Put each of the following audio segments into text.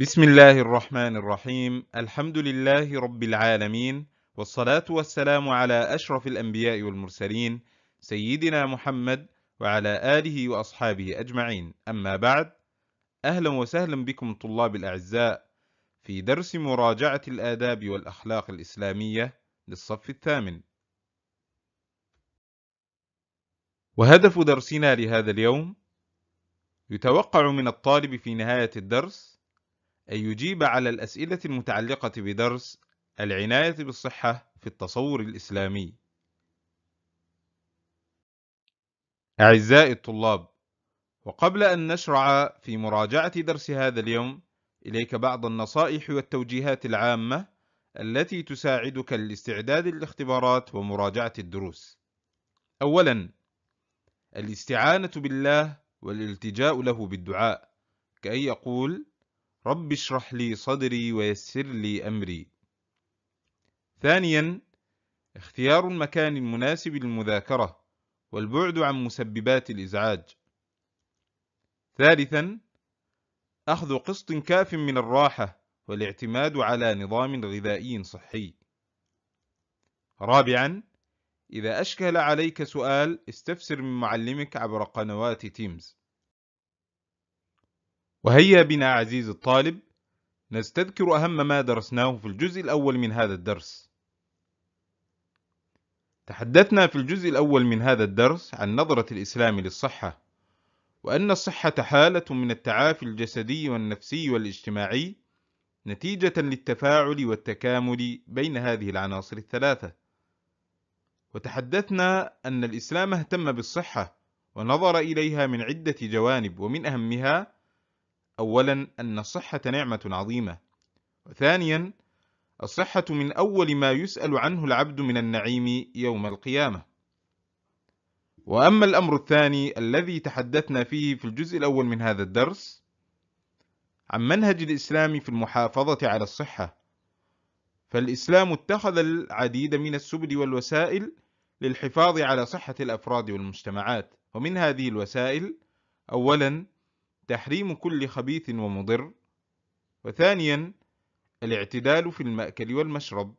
بسم الله الرحمن الرحيم الحمد لله رب العالمين والصلاة والسلام على أشرف الأنبياء والمرسلين سيدنا محمد وعلى آله وأصحابه أجمعين أما بعد أهلا وسهلا بكم طلاب الأعزاء في درس مراجعة الآداب والأخلاق الإسلامية للصف الثامن وهدف درسنا لهذا اليوم يتوقع من الطالب في نهاية الدرس أن يجيب على الأسئلة المتعلقة بدرس العناية بالصحة في التصور الإسلامي. أعزائي الطلاب، وقبل أن نشرع في مراجعة درس هذا اليوم، إليك بعض النصائح والتوجيهات العامة التي تساعدك للاستعداد للاختبارات ومراجعة الدروس. أولاً: الاستعانة بالله والالتجاء له بالدعاء، كأن يقول: رب اشرح لي صدري ويسر لي أمري ثانيا اختيار المكان المناسب للمذاكرة والبعد عن مسببات الإزعاج ثالثا أخذ قسط كاف من الراحة والاعتماد على نظام غذائي صحي رابعا إذا أشكل عليك سؤال استفسر من معلمك عبر قنوات تيمز وهيا بنا عزيزي الطالب نستذكر أهم ما درسناه في الجزء الأول من هذا الدرس تحدثنا في الجزء الأول من هذا الدرس عن نظرة الإسلام للصحة وأن الصحة حالة من التعافي الجسدي والنفسي والاجتماعي نتيجة للتفاعل والتكامل بين هذه العناصر الثلاثة وتحدثنا أن الإسلام اهتم بالصحة ونظر إليها من عدة جوانب ومن أهمها أولا أن الصحة نعمة عظيمة وثانيا الصحة من أول ما يسأل عنه العبد من النعيم يوم القيامة وأما الأمر الثاني الذي تحدثنا فيه في الجزء الأول من هذا الدرس عن منهج الإسلام في المحافظة على الصحة فالإسلام اتخذ العديد من السبل والوسائل للحفاظ على صحة الأفراد والمجتمعات ومن هذه الوسائل أولا تحريم كل خبيث ومضر وثانيا الاعتدال في المأكل والمشرب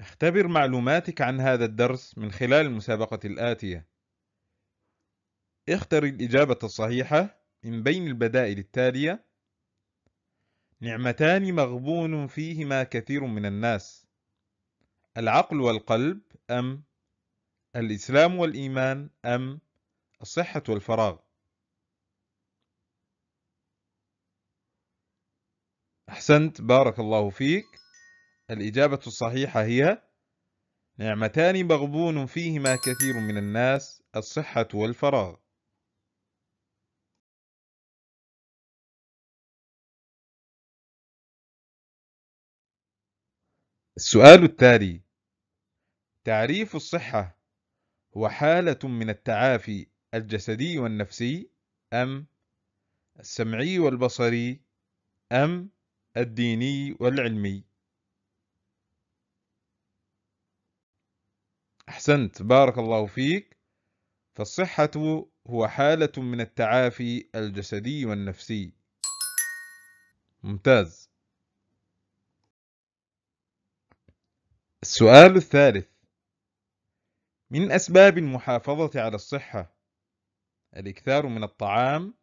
اختبر معلوماتك عن هذا الدرس من خلال المسابقة الآتية اختر الإجابة الصحيحة من بين البدائل التالية نعمتان مغبون فيهما كثير من الناس العقل والقلب أم الإسلام والإيمان أم الصحة والفراغ أحسنت بارك الله فيك الإجابة الصحيحة هي نعمتان مغبون فيهما كثير من الناس الصحة والفراغ السؤال التالي تعريف الصحة هو حالة من التعافي الجسدي والنفسي أم السمعي والبصري أم الديني والعلمي أحسنت بارك الله فيك فالصحة هو حالة من التعافي الجسدي والنفسي ممتاز السؤال الثالث من أسباب المحافظة على الصحة الإكثار من الطعام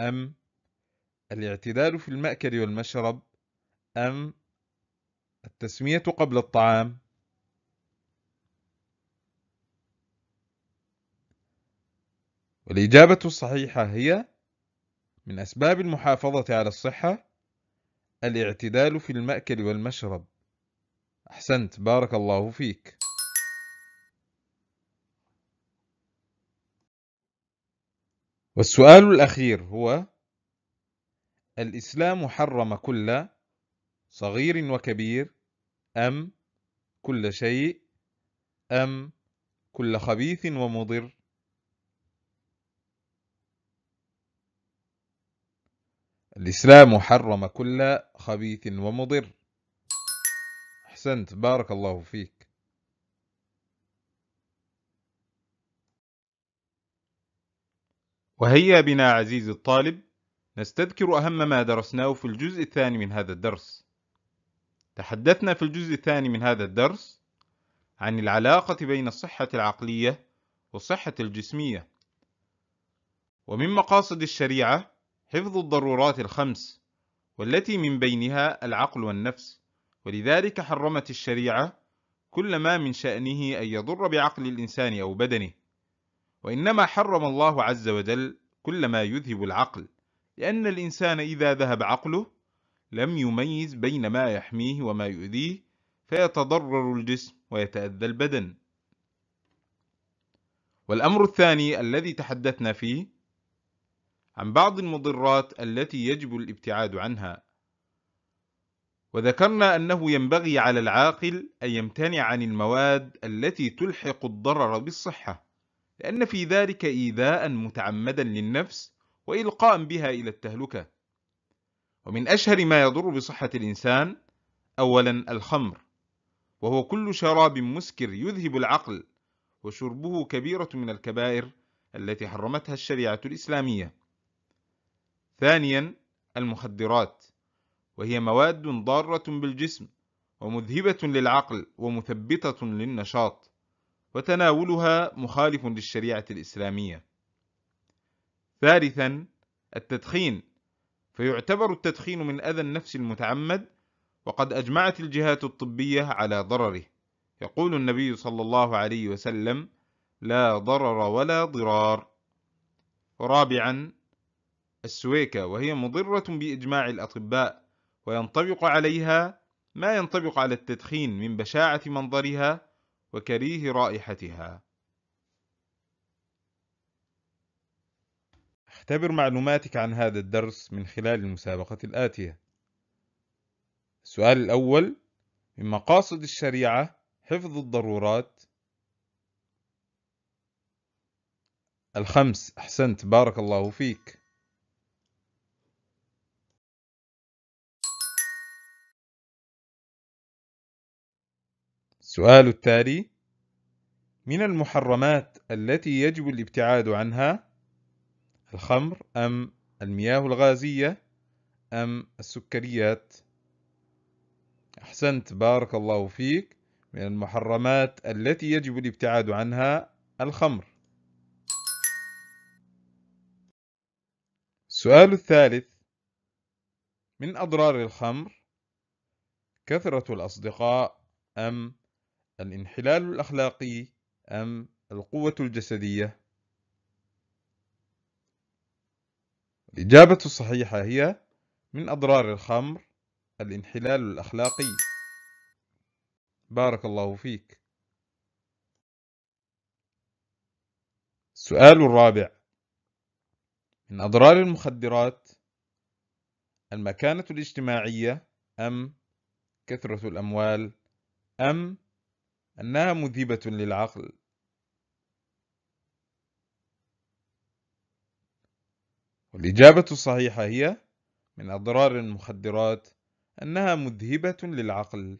أم الاعتدال في المأكل والمشرب أم التسمية قبل الطعام والإجابة الصحيحة هي من أسباب المحافظة على الصحة الاعتدال في المأكل والمشرب أحسنت بارك الله فيك والسؤال الأخير هو الإسلام حرم كل صغير وكبير أم كل شيء أم كل خبيث ومضر الإسلام حرم كل خبيث ومضر أحسنت بارك الله فيك وهيا بنا عزيزي الطالب نستذكر أهم ما درسناه في الجزء الثاني من هذا الدرس تحدثنا في الجزء الثاني من هذا الدرس عن العلاقة بين الصحة العقلية والصحة الجسمية ومن مقاصد الشريعة حفظ الضرورات الخمس والتي من بينها العقل والنفس ولذلك حرمت الشريعة كل ما من شأنه أن يضر بعقل الإنسان أو بدنه وإنما حرم الله عز وجل كل ما يذهب العقل لأن الإنسان إذا ذهب عقله لم يميز بين ما يحميه وما يؤذيه فيتضرر الجسم ويتأذى البدن والأمر الثاني الذي تحدثنا فيه عن بعض المضرات التي يجب الابتعاد عنها وذكرنا أنه ينبغي على العاقل أن يمتنع عن المواد التي تلحق الضرر بالصحة لأن في ذلك إيذاء متعمدا للنفس وإلقاء بها إلى التهلكة ومن أشهر ما يضر بصحة الإنسان أولا الخمر وهو كل شراب مسكر يذهب العقل وشربه كبيرة من الكبائر التي حرمتها الشريعة الإسلامية ثانيا المخدرات وهي مواد ضارة بالجسم ومذهبة للعقل ومثبتة للنشاط وتناولها مخالف للشريعة الإسلامية. ثالثا التدخين فيعتبر التدخين من أذى النفس المتعمد وقد أجمعت الجهات الطبية على ضرره يقول النبي صلى الله عليه وسلم لا ضرر ولا ضرار رابعا السويكة وهي مضرة بإجماع الأطباء وينطبق عليها ما ينطبق على التدخين من بشاعة منظرها وكريه رائحتها اختبر معلوماتك عن هذا الدرس من خلال المسابقة الآتية السؤال الأول من مقاصد الشريعة حفظ الضرورات الخمس أحسنت بارك الله فيك السؤال التالي من المحرمات التي يجب الابتعاد عنها الخمر أم المياه الغازية أم السكريات أحسنت بارك الله فيك من المحرمات التي يجب الابتعاد عنها الخمر السؤال الثالث من أضرار الخمر كثرة الأصدقاء أم الانحلال الأخلاقي أم القوة الجسدية؟ الإجابة الصحيحة هي من أضرار الخمر الانحلال الأخلاقي بارك الله فيك السؤال الرابع من أضرار المخدرات المكانة الاجتماعية أم كثرة الأموال أم أنها مذيبة للعقل والإجابة الصحيحة هي من أضرار المخدرات أنها مذهبة للعقل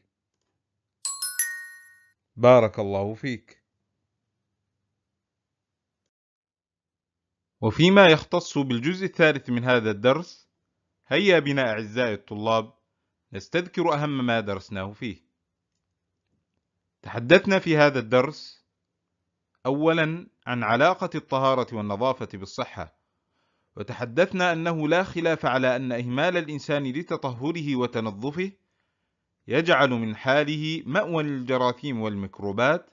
بارك الله فيك وفيما يختص بالجزء الثالث من هذا الدرس هيا بنا أعزائي الطلاب نستذكر أهم ما درسناه فيه تحدثنا في هذا الدرس أولا عن علاقة الطهارة والنظافة بالصحة وتحدثنا أنه لا خلاف على أن إهمال الإنسان لتطهره وتنظفه يجعل من حاله مأوى للجراثيم والميكروبات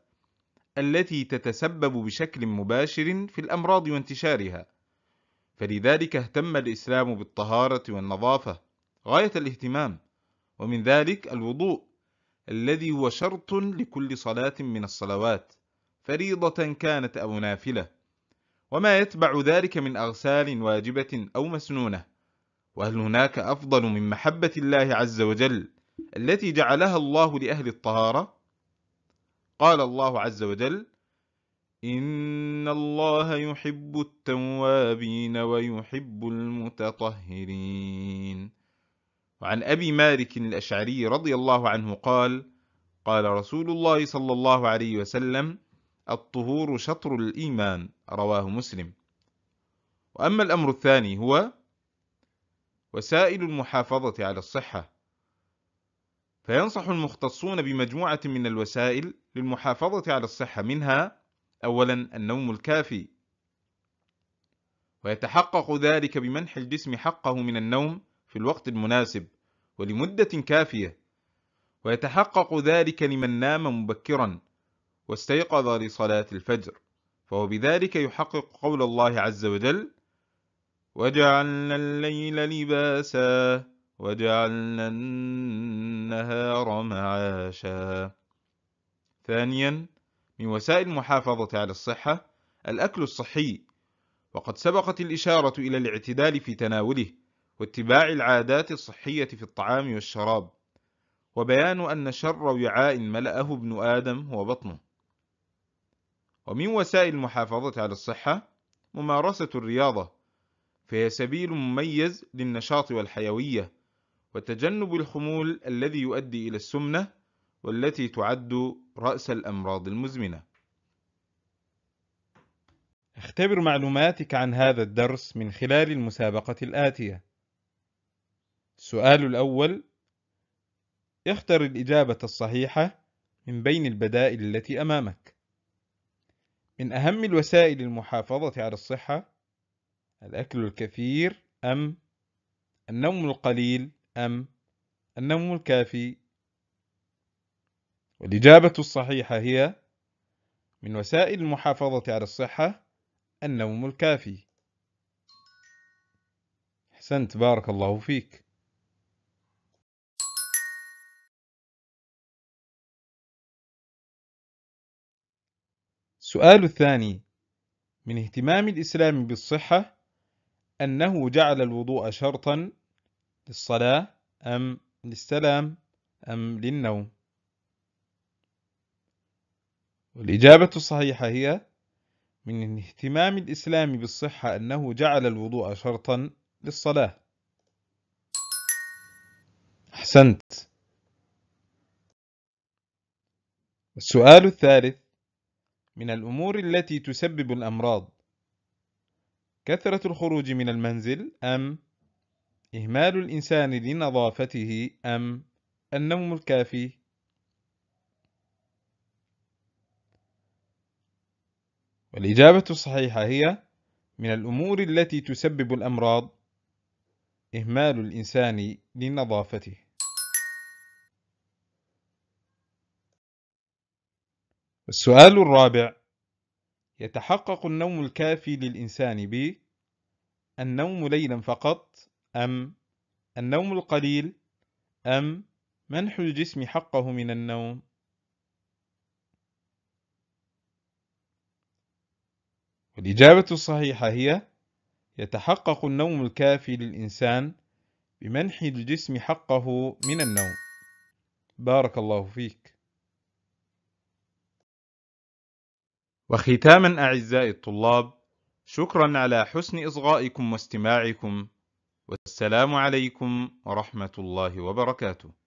التي تتسبب بشكل مباشر في الأمراض وانتشارها فلذلك اهتم الإسلام بالطهارة والنظافة غاية الاهتمام ومن ذلك الوضوء الذي هو شرط لكل صلاة من الصلوات فريضة كانت أو نافلة وما يتبع ذلك من أغسال واجبة أو مسنونة وهل هناك أفضل من محبة الله عز وجل التي جعلها الله لأهل الطهارة قال الله عز وجل إن الله يحب التوابين ويحب المتطهرين وعن أبي مالك الأشعري رضي الله عنه قال قال رسول الله صلى الله عليه وسلم الطهور شطر الإيمان رواه مسلم وأما الأمر الثاني هو وسائل المحافظة على الصحة فينصح المختصون بمجموعة من الوسائل للمحافظة على الصحة منها أولا النوم الكافي ويتحقق ذلك بمنح الجسم حقه من النوم في الوقت المناسب ولمدة كافية ويتحقق ذلك لمن نام مبكرا واستيقظ لصلاة الفجر فهو بذلك يحقق قول الله عز وجل وجعلنا الليل لباسا وجعلنا النهار معاشا ثانيا من وسائل المحافظة على الصحة الأكل الصحي وقد سبقت الإشارة إلى الاعتدال في تناوله واتباع العادات الصحية في الطعام والشراب وبيان أن شر وعاء ملأه ابن آدم هو بطنه ومن وسائل المحافظة على الصحة ممارسة الرياضة فهي سبيل مميز للنشاط والحيوية وتجنب الخمول الذي يؤدي إلى السمنة والتي تعد رأس الأمراض المزمنة اختبر معلوماتك عن هذا الدرس من خلال المسابقة الآتية السؤال الأول اختر الإجابة الصحيحة من بين البدائل التي أمامك من أهم الوسائل للمحافظة على الصحة الأكل الكثير أم النوم القليل أم النوم الكافي والإجابة الصحيحة هي من وسائل المحافظة على الصحة النوم الكافي أحسنت بارك الله فيك السؤال الثاني من اهتمام الإسلام بالصحة أنه جعل الوضوء شرطا للصلاة أم للسلام أم للنوم والإجابة الصحيحة هي من اهتمام الإسلام بالصحة أنه جعل الوضوء شرطا للصلاة أحسنت السؤال الثالث من الأمور التي تسبب الأمراض كثرة الخروج من المنزل أم إهمال الإنسان لنظافته أم النوم الكافي والإجابة الصحيحة هي من الأمور التي تسبب الأمراض إهمال الإنسان لنظافته السؤال الرابع يتحقق النوم الكافي للإنسان ب النوم ليلا فقط أم النوم القليل أم منح الجسم حقه من النوم والإجابة الصحيحة هي يتحقق النوم الكافي للإنسان بمنح الجسم حقه من النوم بارك الله فيك وختاما أعزائي الطلاب شكرا على حسن إصغائكم واستماعكم والسلام عليكم ورحمة الله وبركاته